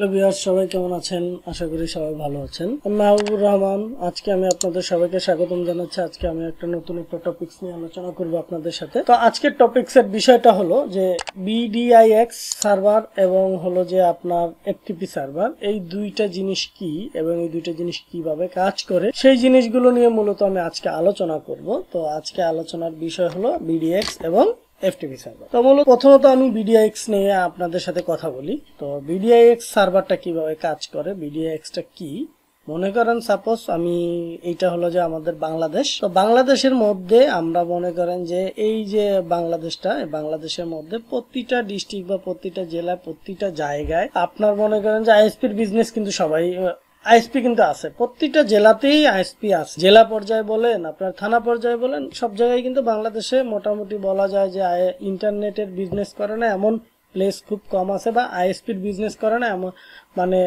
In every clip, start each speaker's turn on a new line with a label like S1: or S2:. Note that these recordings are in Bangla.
S1: হ্যালো বিহার সবাই কেমন আছেন আশা করি সবাই ভালো আছেন আমি মাহবুবুর রহমান আজকে আমি আপনাদের সবাইকে স্বাগতম জানাচ্ছি আজকে আমি একটা নতুন একটা টপিক্স নিয়ে আলোচনা করব আপনাদের সাথে তো আজকের টপিক্স এর বিষয়টা হলো যে বিডিআইএক্স সার্ভার এবং হলো যে আপনার এফটিপি সার্ভার এই দুইটা জিনিস কি এবং এই দুইটা জিনিস কিভাবে কাজ করে সেই জিনিসগুলো নিয়ে মূলত আমি আজকে আলোচনা করব তো আজকে আলোচনার বিষয় হলো বিডিএক্স এবং এফটিপি সার্ভার তো বলো প্রথমত আমি বিডিআইএক্স নিয়ে আপনাদের সাথে কথা বলি তো বিডিআইএক্স সার্ভারটা কিভাবে কাজ করে বিডিআইএক্সটা কি মনে করেন সাপোজ আমি এইটা হলো যে আমাদের বাংলাদেশ তো বাংলাদেশের মধ্যে আমরা মনে করেন যে এই যে বাংলাদেশটা বাংলাদেশের মধ্যে প্রতিটা ডিস্ট্রিক্ট বা প্রতিটা জেলা প্রতিটা জায়গায় আপনার মনে করেন যে আইএসপির বিজনেস কিন্তু সবাই আইএসপি কিন্তু আছে প্রত্যেকটা জেলাতেই আইএসপি আছে জেলা পর্যায়ে বলেন আপনার থানা পর্যায়ে বলেন সব জায়গায় কিন্তু বাংলাদেশে মোটামুটি বলা যায় যে ইন্টারনেটের বিজনেস করে না এমন প্লেস খুব কম আছে বা আইএসপির বিজনেস করে না এমন মানে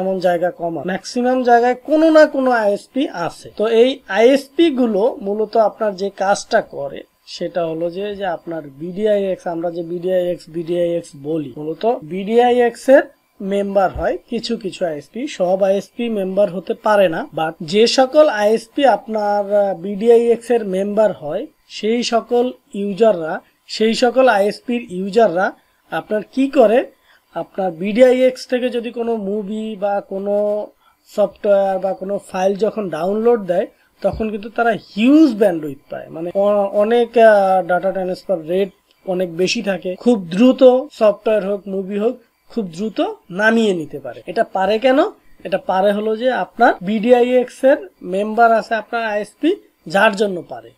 S1: এমন জায়গা কম ম্যাক্সিমাম জায়গায় কোনো না কোনো আইএসপি আছে তো এই আইএসপি গুলো মূলত আপনার যে কাজটা করে সেটা হলো যে যে আপনার বিডিআইএক্স আমরা যে বিডিআইএক্স বিডিআইএক্স বলি মূলত বিডিআইএক্স এর মেম্বার হয় কিছু কিছু আইএসপি সব আইএসপি মেম্বার হতে পারে না বাট যে সকল আইএসপি আপনার বিডিআইএক্স এর মেম্বার হয় সেই সকল ইউজাররা সেই সকল আইএসপির ইউজাররা আপনার কি করে আপনার বিডিআইএক্স থেকে যদি কোনো মুভি বা কোনো সফটওয়্যার বা কোনো ফাইল যখন ডাউনলোড দেয় তখন কিন্তু তারা হিউজ ব্যান্ডউইথ পায় মানে অনেক ডাটা ট্রান্সফার রেট অনেক বেশি থাকে খুব দ্রুত সফটওয়্যার হোক মুভি হোক খুব দ্রুত নামিয়ে নিতে পারে এটা পারে কেন এটা পারে হলো যে আপনার বিডিআইএক্স এর মেম্বার আছে আপনার আইএসপি যার জন্য পারে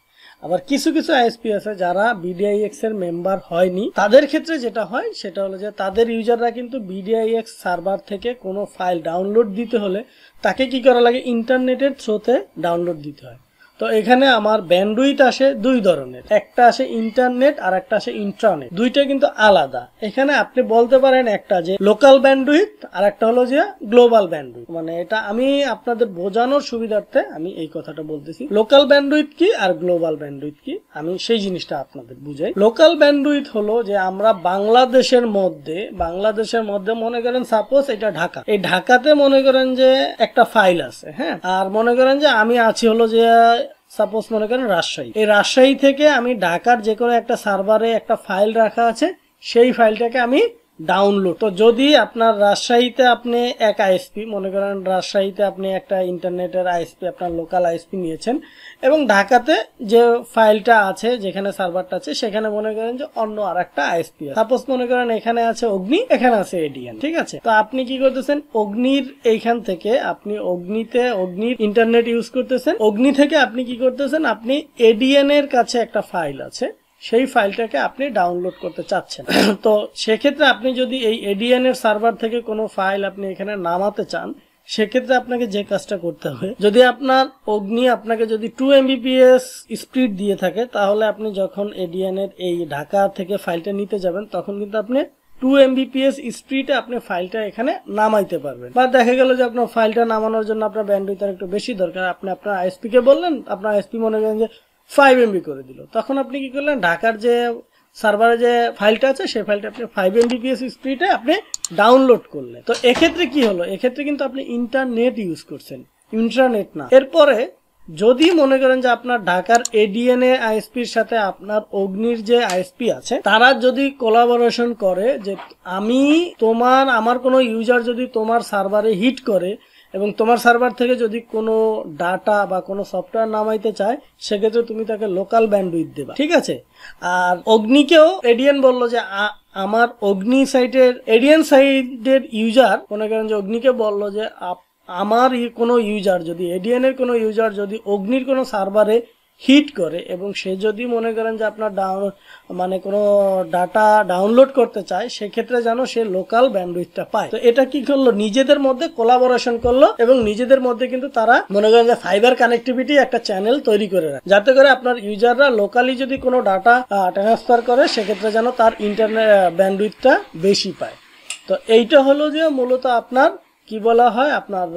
S1: আবার কিছু কিছু আইএসপি আছে যারা বিডিআইএক্স এর মেম্বার হয়নি তাদের ক্ষেত্রে যেটা হয় সেটা হলো যে তাদের ইউজাররা কিন্তু বিডিআইএক্স সার্ভার থেকে কোনো ফাইল ডাউনলোড দিতে হলে তাকে কি করা লাগে ইন্টারনেটের থ্রোতে ডাউনলোড দিতে হয় তো এখানে আমার ব্যান্ডুইট আসে দুই ধরনের একটা আসে ইন্টারনেট আর একটা আসে ইন্ট্রানেট দুইটা কিন্তু আলাদা এখানে আপনি বলতে পারেন একটা যে লোকাল ব্যান্ডুইট আর একটা হলো যে গ্লোবাল ব্যান্ডুইট মানে এটা আমি আপনাদের বোঝানোর সুবিধার্থে আমি এই কথাটা বলতেছি লোকাল ব্যান্ডুইট কি আর গ্লোবাল ব্যান্ডুইট কি আমি সেই জিনিসটা আপনাদের বুঝাই লোকাল ব্যান্ডুইট হলো যে আমরা বাংলাদেশের মধ্যে বাংলাদেশের মধ্যে মনে করেন সাপোজ এটা ঢাকা এই ঢাকাতে মনে করেন যে একটা ফাইল আছে হ্যাঁ আর মনে করেন যে আমি আছি হলো যে সাপোজ মনে করেন রাজশাহী এই রাজশাহী থেকে আমি ঢাকার যে কোনো একটা সার্ভারে একটা ফাইল রাখা আছে সেই ফাইলটাকে আমি ডাউনলোড তো যদি আপনার রাজশাহীতে আপনি এক আইএসপি মনে করেন রাজশাহীতে আপনি একটা ইন্টারনেটের আইএসপি আপনার লোকাল আইএসপি নিয়েছেন এবং ঢাকাতে যে ফাইলটা আছে যেখানে সার্ভারটা আছে সেখানে মনে করেন যে অন্য আর একটা আইএসপি সাপোজ মনে করেন এখানে আছে অগ্নি এখানে আছে এডিএন ঠিক আছে তো আপনি কি করতেছেন অগ্নির এইখান থেকে আপনি অগ্নিতে অগ্নির ইন্টারনেট ইউজ করতেছেন অগ্নি থেকে আপনি কি করতেছেন আপনি এডিএন এর কাছে একটা ফাইল আছে সেই ফাইলটাকে আপনি ডাউনলোড করতে চাচ্ছেন তো সেক্ষেত্রে আপনি যদি এই এডিএন এর সার্ভার থেকে কোনো ফাইল আপনি এখানে নামাতে চান সেক্ষেত্রে আপনাকে যে কাজটা করতে হবে যদি আপনার অগ্নি আপনাকে যদি টু এমবিপিএস স্পিড দিয়ে থাকে তাহলে আপনি যখন এডিএন এর এই ঢাকা থেকে ফাইলটা নিতে যাবেন তখন কিন্তু আপনি টু এমবিপিএস স্পিডে আপনি ফাইলটা এখানে নামাইতে পারবেন বা দেখা গেল যে আপনার ফাইলটা নামানোর জন্য আপনার তার একটু বেশি দরকার আপনি আপনার আইএসপি কে বললেন আপনার আইএসপি মনে করেন যে ফাইভ এমবি করে দিল তখন আপনি কি করলেন ঢাকার যে সার্ভারে যে ফাইলটা আছে সেই ফাইলটা আপনি ফাইভ এমবিপিএস স্পিডে আপনি ডাউনলোড করলেন তো এক্ষেত্রে কি হলো এক্ষেত্রে কিন্তু আপনি ইন্টারনেট ইউজ করছেন ইন্টারনেট না এরপরে যদি মনে করেন যে আপনার ঢাকার এডিএনএ আইএসপির সাথে আপনার অগ্নির যে আইএসপি আছে তারা যদি কোলাবোরেশন করে যে আমি তোমার আমার কোনো ইউজার যদি তোমার সার্ভারে হিট করে এবং তোমার সার্ভার থেকে যদি কোনো ডাটা বা কোনো সফটওয়্যার নামাইতে চায় সেক্ষেত্রে তুমি তাকে লোকাল ব্যান্ডউইথ দেবা ঠিক আছে আর অগ্নিকেও এডিয়ান বললো যে আমার অগ্নি সাইটের এডিয়ান সাইটের ইউজার মনে করেন যে অগ্নিকে বললো যে আমার কোনো ইউজার যদি এডিএনের কোনো ইউজার যদি অগ্নির কোনো সার্ভারে হিট করে এবং সে যদি মনে করেন যে আপনার ডাউন মানে কোনো ডাটা ডাউনলোড করতে চায় সেক্ষেত্রে যেন সে লোকাল ব্যান্ডউইথটা পায় তো এটা কি করলো নিজেদের মধ্যে কোলাবোরেশন করলো এবং নিজেদের মধ্যে কিন্তু তারা মনে করেন যে ফাইবার কানেক্টিভিটি একটা চ্যানেল তৈরি করে রাখে যাতে করে আপনার ইউজাররা লোকালি যদি কোনো ডাটা ট্রান্সফার করে সেক্ষেত্রে যেন তার ইন্টারনেট ব্যান্ডউইথটা বেশি পায় তো এইটা হলো যে মূলত আপনার কি বলা হয় আপনার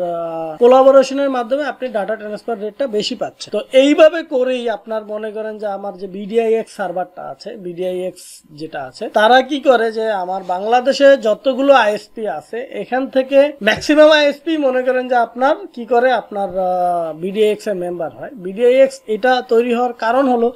S1: কোলাবোরেশনের মাধ্যমে আপনি ডাটা ট্রান্সফার রেটটা বেশি পাচ্ছেন তো এইভাবে করেই আপনার মনে করেন যে আমার যে বিডিআইএক্স সার্ভারটা আছে বিডিআইএক্স যেটা আছে তারা কি করে যে আমার বাংলাদেশে যতগুলো আইএসপি আছে এখান থেকে ম্যাক্সিমাম আইএসপি মনে করেন যে আপনার কি করে আপনার বিডিআইএক্স এর মেম্বার হয় বিডিআইএক্স এটা তৈরি হওয়ার কারণ হলো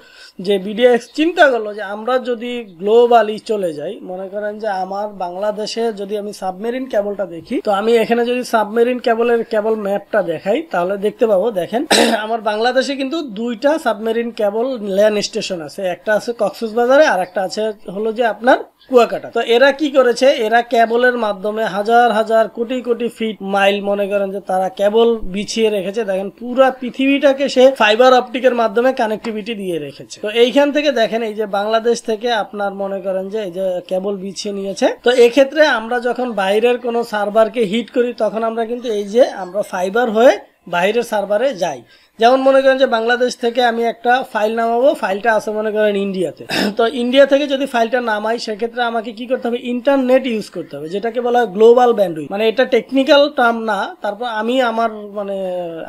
S1: যে বিডিআইএক্স চিন্তা করলো যে আমরা যদি গ্লোবালি চলে যাই মনে করেন যে আমার বাংলাদেশে যদি আমি সাবমেরিন কেবলটা দেখি তো আমি এখানে যদি সাবমেরিন কেবলের কেবল ম্যাপটা দেখাই তাহলে দেখতে পাবো দেখেন আমার বাংলাদেশে কিন্তু দুইটা সাবমেরিন কেবল ল্যান্ড স্টেশন আছে একটা আছে কক্সবাজারে আর একটা আছে হলো যে আপনার কুয়াকাটা তো এরা কি করেছে এরা কেবলের মাধ্যমে হাজার হাজার কোটি কোটি ফিট মাইল মনে করেন যে তারা কেবল বিছিয়ে রেখেছে দেখেন পুরা পৃথিবীটাকে সে ফাইবার অপটিকের মাধ্যমে কানেক্টিভিটি দিয়ে রেখেছে তো এইখান থেকে দেখেন এই যে বাংলাদেশ থেকে আপনার মনে করেন যে এই যে কেবল বিছিয়ে নিয়েছে তো এক্ষেত্রে আমরা যখন বাইরের কোনো সার্ভারকে হিট করি তখন আমরা কিন্তু এই যে আমরা ফাইবার হয়ে বাইরের সার্ভারে যাই যেমন মনে করেন যে বাংলাদেশ থেকে আমি একটা ফাইল নামাবো ফাইলটা আছে মনে করেন ইন্ডিয়াতে তো ইন্ডিয়া থেকে যদি ফাইলটা নামাই সেক্ষেত্রে আমাকে কি করতে হবে ইন্টারনেট ইউজ করতে হবে যেটাকে বলা হয় গ্লোবাল ব্যান্ডুই মানে এটা টেকনিক্যাল টার্ম না তারপর আমি আমার মানে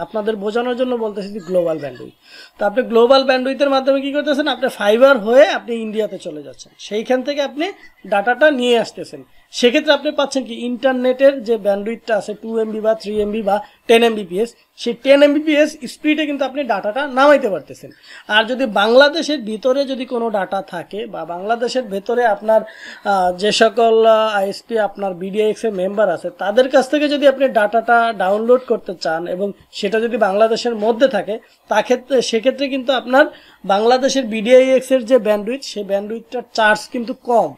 S1: আপনাদের বোঝানোর জন্য বলতেছি গ্লোবাল ব্যান্ডুই তো আপনি গ্লোবাল ব্যান্ডউইথের মাধ্যমে কি করতেছেন আপনি ফাইবার হয়ে আপনি ইন্ডিয়াতে চলে যাচ্ছেন সেইখান থেকে আপনি ডাটাটা নিয়ে আসতেছেন সেক্ষেত্রে আপনি পাচ্ছেন কি ইন্টারনেটের যে ব্যান্ডউইথটা আছে টু এমবি বা থ্রি এমবি বা টেন এমবিপিএস সেই টেন এমবিপিএস স্পিড টিকিটে কিন্তু আপনি ডাটাটা নামাইতে পারতেছেন আর যদি বাংলাদেশের ভিতরে যদি কোনো ডাটা থাকে বা বাংলাদেশের ভেতরে আপনার যে সকল আইএসপি আপনার বিডিআইএক্স এর মেম্বার আছে তাদের কাছ থেকে যদি আপনি ডাটাটা ডাউনলোড করতে চান এবং সেটা যদি বাংলাদেশের মধ্যে থাকে তা ক্ষেত্রে সেক্ষেত্রে কিন্তু আপনার বাংলাদেশের বিডিআইএক্স এর যে ব্যান্ডউইথ সেই ব্যান্ডুইথটার চার্জ কিন্তু কম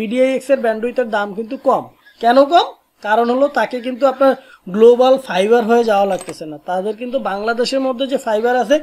S1: বিডিআইএক্স এর ব্যান্ডউইথের দাম কিন্তু কম কেন কম কারণ হলো তাকে কিন্তু আপনার গ্লোবাল ফাইবার হয়ে যাওয়া লাগতেছে না তাদের কিন্তু বাংলাদেশের মধ্যে যে ফাইবার আছে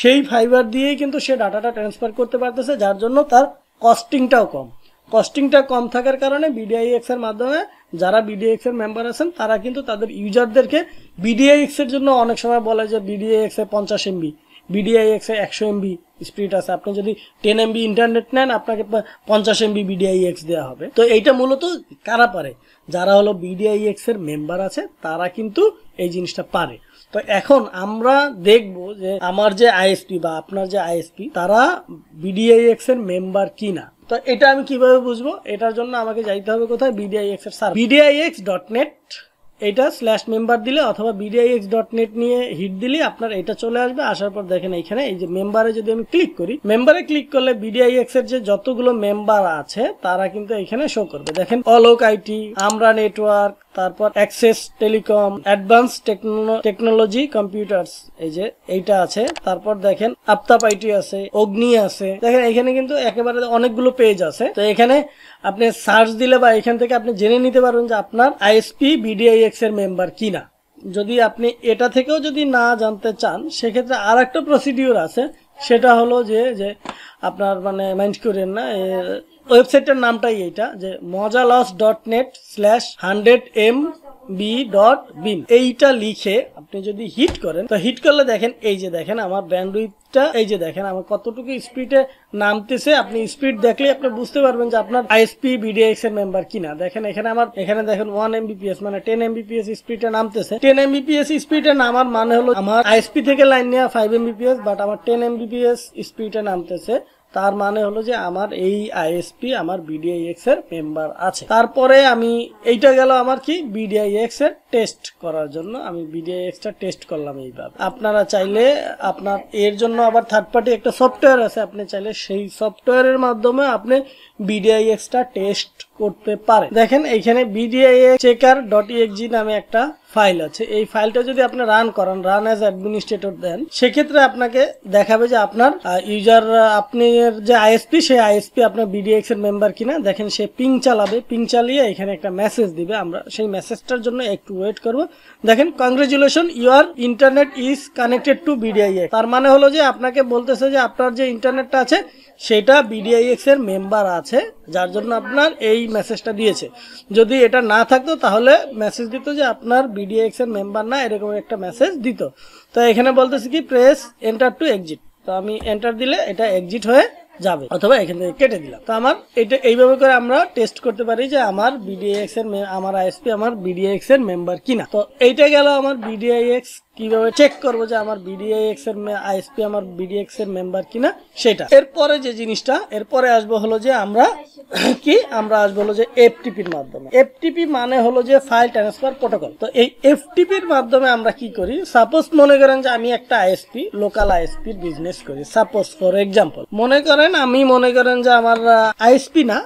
S1: সেই ফাইবার দিয়েই কিন্তু সে ডাটাটা ট্রান্সফার করতে পারতেছে যার জন্য তার কস্টিংটাও কম কস্টিংটা কম থাকার কারণে বিডিআইএক্স এর মাধ্যমে যারা বিডিএক্স এর মেম্বার আছেন তারা কিন্তু তাদের ইউজারদেরকে বিডিআইএক্স এর জন্য অনেক সময় বলে যে বিডিএক্স এ পঞ্চাশ এমবি বিডিআইএক্স এক্স একশো এমবি স্পিড আছে আপনি যদি টেন এমবি ইন্টারনেট নেন আপনাকে পঞ্চাশ এমবি বিডিআইএক্স এক্স দেওয়া হবে তো এইটা মূলত কারা পারে যারা হলো বিডিআইএক্স এর মেম্বার আছে তারা কিন্তু এই জিনিসটা পারে তো এখন আমরা দেখব যে আমার যে আইএসপি বা আপনার যে আইএসপি তারা বিডিআইএক্স এর মেম্বার কি না তো এটা আমি কিভাবে বুঝবো এটার জন্য আমাকে যাইতে হবে কোথায় বিডিআইএক্স এর service BDIX X dot net এটা স্ল্যাশ মেম্বার দিলে অথবা বিডিআইএক্স ডট নেট নিয়ে হিট দিলে আপনার এটা চলে আসবে আসার পর দেখেন এইখানে এই যে মেম্বারে যদি আমি ক্লিক করি মেম্বারে ক্লিক করলে বিডিআইএক্স এর যে যতগুলো মেম্বার আছে তারা কিন্তু এখানে শো করবে দেখেন অলোক আইটি আমরা নেটওয়ার্ক তারপর access telecom advance technology computers এই যে এইটা আছে তারপর দেখেন আফতাপ আইটি আছে অগ্নি আছে দেখেন এখানে কিন্তু একেবারে অনেকগুলো পেজ আছে তো এখানে আপনি সার্চ দিলে বা এখান থেকে আপনি জেনে নিতে পারবেন যে আপনার আইএসপি বিডিআইএক্স এর মেম্বার কিনা যদি আপনি এটা থেকেও যদি না জানতে চান সেক্ষেত্রে আর একটা প্রসিডিওর আছে সেটা হলো যে যে আপনার মানে মাইন্ড করেন না ওয়েবসাইটের নামটাই এইটা যে মজা loss dot net slash hundred M B dot bin এইটা লিখে আপনি যদি হিট করেন তো হিট করলে দেখেন এই যে দেখেন আমার উইথটা এই যে দেখেন আমার কতটুকু স্পিডে নামতেছে আপনি স্পিড দেখলে আপনি বুঝতে পারবেন যে আপনার আইএসপি বিডিএক্স এর মেম্বার কিনা দেখেন এখানে আমার এখানে দেখেন ওয়ান এমবিপিএস মানে টেন এমবিপিএস স্পিডে নামতেছে টেন এমবিপিএস স্পিডে নামার মানে হলো আমার আইএসপি থেকে লাইন নেওয়া ফাইভ এমবিপিএস বাট আমার টেন এমবিপিএস স্পিডে নামতেছে তার মানে হলো যে আমার এই আইএসপি আমার বিডিআইএক্স এর মেম্বার আছে তারপরে আমি এইটা গেল আমার কি বিডিআইএক্স এর টেস্ট করার জন্য আমি বিডিআইএক্স টা টেস্ট করলাম এইভাবে আপনারা চাইলে আপনার এর জন্য আবার থার্ড পার্টি একটা সফটওয়্যার আছে আপনি চাইলে সেই সফটওয়্যারের মাধ্যমে আপনি বিডিআইএক্স টা টেস্ট করতে পারে দেখেন এখানে বিডিআই চেকার নামে একটা ফাইল আছে এই ফাইলটা যদি আপনি রান করেন রান অ্যাজ অ্যাডমিনিস্ট্রেটর দেন সেক্ষেত্রে আপনাকে দেখাবে যে আপনার ইউজার আপনি যে আইএসপি সেই আইএসপি আপনার বিডিএক্স এর মেম্বার কিনা দেখেন সে পিং চালাবে পিং চালিয়ে এখানে একটা মেসেজ দিবে আমরা সেই মেসেজটার জন্য একটু ওয়েট করব দেখেন congratulation your internet is connected to BDI তার মানে হলো যে আপনাকে বলতেছে যে আপনার যে ইন্টারনেটটা আছে সেটা বিডিআইএক্স এর মেম্বার আছে যার জন্য আপনার এই মেসেজটা দিয়েছে যদি এটা না থাকতো তাহলে মেসেজ দিত যে আপনার বিডিআইএক্স এর মেম্বার না এরকম একটা মেসেজ দিত তো এখানে বলতেছি কি প্রেস এন্টার টু এক্সিট তো আমি এন্টার দিলে এটা এক্সিট হয়ে যাবে অথবা এখান থেকে কেটে দিলাম তো আমার এটা এইভাবে করে আমরা টেস্ট করতে পারি যে আমার বিডিআইএক্স এর আমার আইএসপি আমার বিডিআইএক্স এর মেম্বার কিনা তো এইটা গেল আমার বিডিআইএক্স কিভাবে চেক করব যে আমার বিডিএক্স এর আইএসপি আমার বিডিএক্স এর মেম্বার কিনা সেটা এরপরে যে জিনিসটা এরপরে আসবো হলো যে আমরা কি আমরা আসবো হলো যে এফটিপির মাধ্যমে এফটিপি মানে হলো যে ফাইল ট্রান্সফার প্রোটোকল তো এই এফটিপির মাধ্যমে আমরা কি করি সাপোজ মনে করেন যে আমি একটা আইএসপি লোকাল আইএসপির বিজনেস করি সাপোজ ফর এক্সাম্পল মনে করেন আমি মনে করেন যে আমার আইএসপি না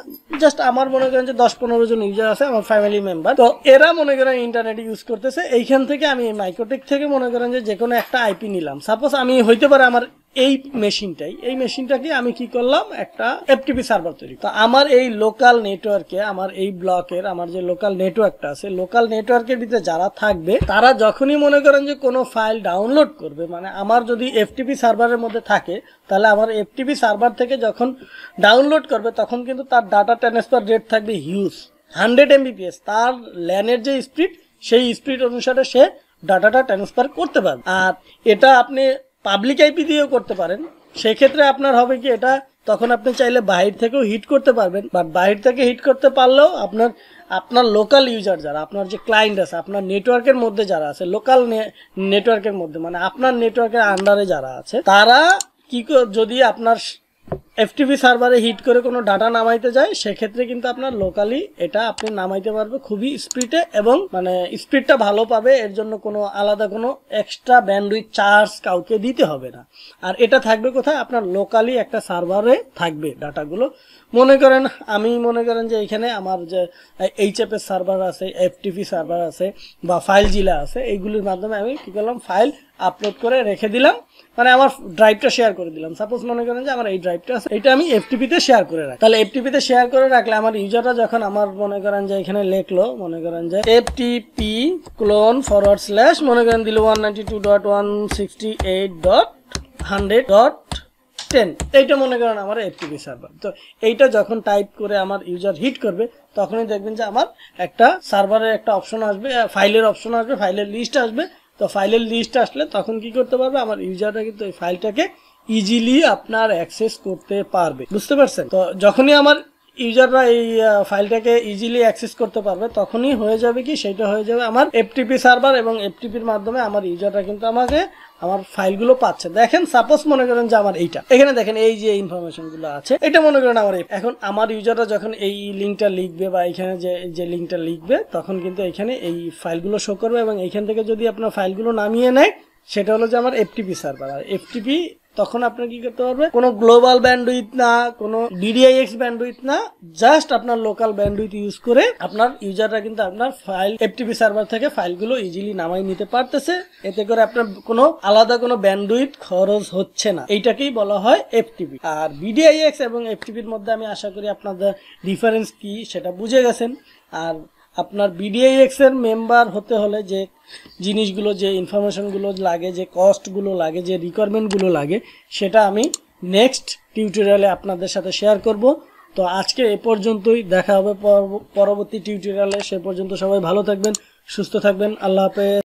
S1: জাস্ট আমার মনে করেন যে দশ পনেরো জন ইউজার আছে আমার ফ্যামিলি মেম্বার তো এরা মনে করেন ইন্টারনেট ইউজ করতেছে এইখান থেকে আমি মাইক্রোটেক থেকে মনে করেন যে যে কোনো একটা আইপি নিলাম সাপোজ আমি হইতে পারে আমার এই মেশিনটাই এই মেশিনটাকে আমি কি করলাম একটা এফটিপি সার্ভার তৈরি তো আমার এই লোকাল নেটওয়ার্কে আমার এই ব্লকের আমার যে লোকাল নেটওয়ার্কটা আছে লোকাল নেটওয়ার্কের ভিতরে যারা থাকবে তারা যখনই মনে করেন যে কোনো ফাইল ডাউনলোড করবে মানে আমার যদি এফটিপি সার্ভারের মধ্যে থাকে তাহলে আমার এফটিপি সার্ভার থেকে যখন ডাউনলোড করবে তখন কিন্তু তার ডাটা ট্রান্সফার রেট থাকবে হিউজ হান্ড্রেড এমবিপিএস তার ল্যানের যে স্পিড সেই স্পিড অনুসারে সে ডাটাটা ট্রান্সফার করতে পারবে আর এটা আপনি পাবলিক আইপি দিয়েও করতে পারেন সেক্ষেত্রে আপনার হবে কি এটা তখন আপনি চাইলে বাহির থেকেও হিট করতে পারবেন বাট বাহির থেকে হিট করতে পারলেও আপনার আপনার লোকাল ইউজার যারা আপনার যে ক্লায়েন্ট আছে আপনার নেটওয়ার্কের মধ্যে যারা আছে লোকাল নেটওয়ার্কের মধ্যে মানে আপনার নেটওয়ার্কের আন্ডারে যারা আছে তারা কি যদি আপনার এফটিপি সার্ভারে হিট করে কোনো ডাটা নামাইতে যায় সেক্ষেত্রে কিন্তু আপনার লোকালি এটা আপনি নামাইতে পারবে খুবই স্পিডে এবং মানে স্পিডটা ভালো পাবে এর জন্য কোনো আলাদা কোনো এক্সট্রা ব্যান্ডউইথ চার্জ কাউকে দিতে হবে না আর এটা থাকবে কোথায় আপনার লোকালি একটা সার্ভারে থাকবে ডাটাগুলো মনে করেন আমি মনে করেন যে এখানে আমার যে এইচএফএস সার্ভার আছে এফটিপি সার্ভার আছে বা ফাইল জিলা আছে এইগুলির মাধ্যমে আমি কী করলাম ফাইল আপলোড করে রেখে দিলাম মানে আমার ড্রাইভটা শেয়ার করে দিলাম সাপোজ মনে করেন যে আমার এই ড্রাইভটা আছে এটা আমি এফটিপিতে শেয়ার করে রাখি তাহলে এফটিপিতে শেয়ার করে রাখলে আমার ইউজাররা যখন আমার মনে করেন যে এখানে লেখলো মনে করেন যে এফটিপি ক্লোন ফরওয়ার্ড স্ল্যাশ মনে করেন দিল one ninety two dot one sixty eight dot hundred dot ten এইটা মনে করেন আমার এফটিপি সার্ভার তো এইটা যখন টাইপ করে আমার ইউজার হিট করবে তখনই দেখবেন যে আমার একটা সার্ভারের একটা অপশন আসবে ফাইলের অপশন আসবে ফাইলের লিস্ট আসবে তো ফাইলের লিস্ট আসলে তখন কি করতে পারবে আমার ইউজাররা কিন্তু ওই ফাইলটাকে ইজিলি আপনার অ্যাক্সেস করতে পারবে বুঝতে পারছেন তো যখনই আমার ইউজাররা এই ফাইলটাকে ইজিলি অ্যাক্সেস করতে পারবে তখনই হয়ে যাবে কি সেটা হয়ে যাবে আমার এফটিপি সার্ভার এবং এফটিপির মাধ্যমে আমার ইউজাররা কিন্তু আমাকে আমার ফাইলগুলো পাচ্ছে দেখেন সাপোজ মনে করেন যে আমার এইটা এখানে দেখেন এই যে ইনফরমেশনগুলো আছে এটা মনে করেন আমার এখন আমার ইউজাররা যখন এই লিঙ্কটা লিখবে বা এখানে যে যে লিঙ্কটা লিখবে তখন কিন্তু এখানে এই ফাইলগুলো শো করবে এবং এখান থেকে যদি আপনার ফাইলগুলো নামিয়ে নেয় সেটা হলো যে আমার এফটিপি সার্ভার আর এফটিপি তখন আপনার কি করতে পারবে কোনো গ্লোবাল ব্যান্ডউইথ না কোনো ডিডিআইএক্স ব্যান্ডউইথ না জাস্ট আপনার লোকাল ব্যান্ডউইথ ইউজ করে আপনার ইউজাররা কিন্তু আপনার ফাইল এফটিপি সার্ভার থেকে ফাইলগুলো ইজিলি নামাই নিতে পারতেছে এতে করে আপনার কোনো আলাদা কোনো ব্যান্ডউইথ খরচ হচ্ছে না এইটাকেই বলা হয় এফটিপি আর বিডিআইএক্স এবং এফটিপির মধ্যে আমি আশা করি আপনাদের ডিফারেন্স কি সেটা বুঝে গেছেন আর আপনার বিডিআইএক্স এর মেম্বার হতে হলে যে জিনিসগুলো যে ইনফরমেশনগুলো লাগে যে কস্টগুলো লাগে যে রিকোয়ারমেন্টগুলো লাগে সেটা আমি নেক্সট টিউটোরিয়ালে আপনাদের সাথে শেয়ার করব তো আজকে এ পর্যন্তই দেখা হবে পরবর্তী টিউটোরিয়ালে সে পর্যন্ত সবাই ভালো থাকবেন সুস্থ থাকবেন আল্লাহ হাফেজ